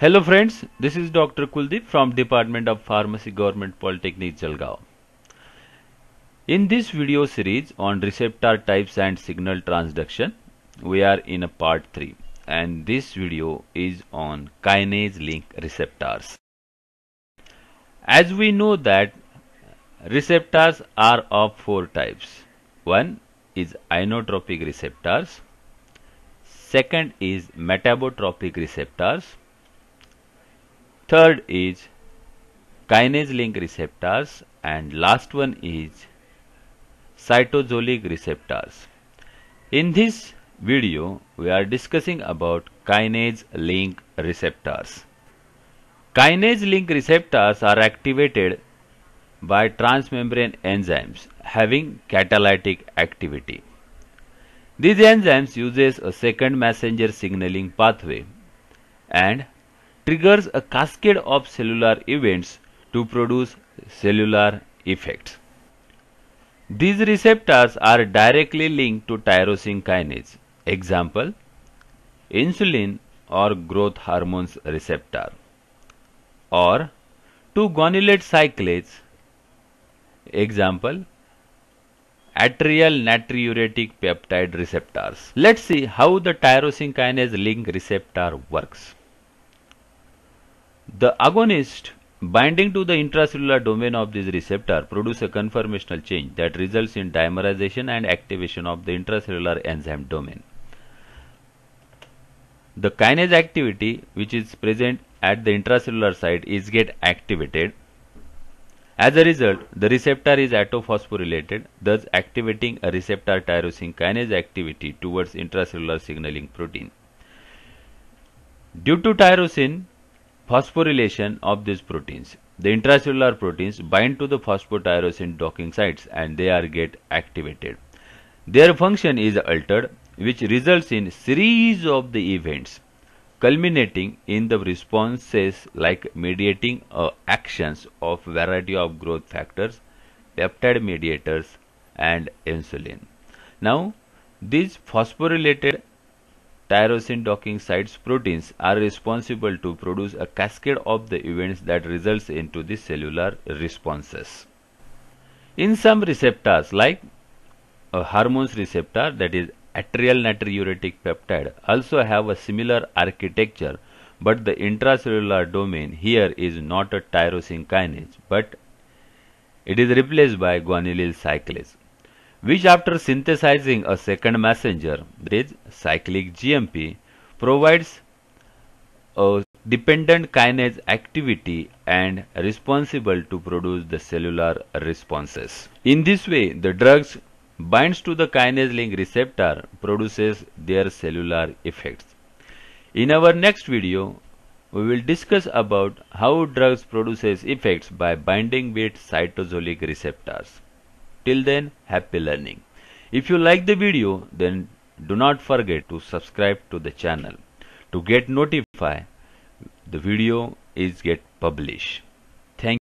Hello friends, this is Dr. Kuldeep from Department of Pharmacy Government Polytechnic Jalgaon. In this video series on receptor types and signal transduction, we are in a part 3 and this video is on kinase link receptors. As we know that receptors are of four types. One is inotropic receptors, second is metabotropic receptors, Third is kinase link receptors and last one is cytosolic receptors. In this video, we are discussing about kinase link receptors. Kinase link receptors are activated by transmembrane enzymes having catalytic activity. These enzymes uses a second messenger signaling pathway and triggers a cascade of cellular events to produce cellular effects. These receptors are directly linked to tyrosine kinase. Example, insulin or growth hormones receptor or to gonulate cyclase. Example, atrial natriuretic peptide receptors. Let's see how the tyrosine kinase link receptor works. The agonist binding to the intracellular domain of this receptor produce a conformational change that results in dimerization and activation of the intracellular enzyme domain. The kinase activity which is present at the intracellular site is get activated. As a result, the receptor is autophosphorylated, thus activating a receptor tyrosine kinase activity towards intracellular signaling protein. Due to tyrosine, Phosphorylation of these proteins. The intracellular proteins bind to the phosphotyrosine docking sites and they are get activated. Their function is altered which results in series of the events culminating in the responses like mediating uh, actions of variety of growth factors, peptide mediators and insulin. Now these phosphorylated tyrosine docking sites proteins are responsible to produce a cascade of the events that results into the cellular responses. In some receptors like a uh, hormones receptor that is atrial natriuretic peptide also have a similar architecture but the intracellular domain here is not a tyrosine kinase but it is replaced by guanylyl cyclase which after synthesizing a second messenger, bridge cyclic GMP, provides a dependent kinase activity and responsible to produce the cellular responses. In this way, the drugs binds to the kinase link receptor produces their cellular effects. In our next video, we will discuss about how drugs produces effects by binding with cytosolic receptors. Till then, happy learning. If you like the video, then do not forget to subscribe to the channel to get notified the video is get published. Thank